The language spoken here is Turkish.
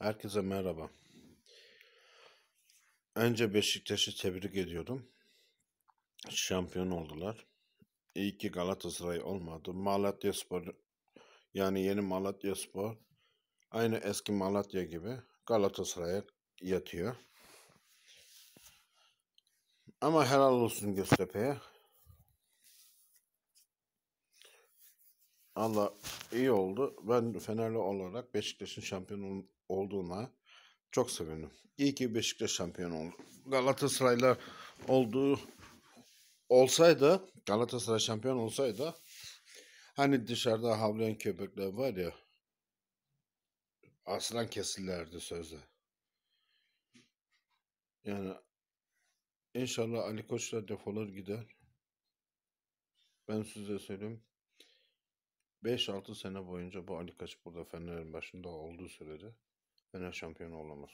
Herkese merhaba. Önce Beşiktaş'ı tebrik ediyorum. Şampiyon oldular. İyi ki Galatasaray olmadı. Malatya Spor, yani yeni Malatya Spor, aynı eski Malatya gibi Galatasaray'a yatıyor. Ama helal olsun Göztepe'ye. Allah iyi oldu. Ben Fenerli olarak Beşiktaş'ın şampiyon olduğuna çok sevindim. İyi ki Beşiktaş şampiyon oldu. Galatasaraylar olduğu olsaydı Galatasaray şampiyon olsaydı hani dışarıda havlayan köpekler var ya aslan kesillerdi sözde. Yani inşallah Ali Koç da gider. Ben size söyleyeyim. 5-6 sene boyunca bu Ali Koç burada Fener'in başında olduğu sürede, Fener şampiyon olamaz.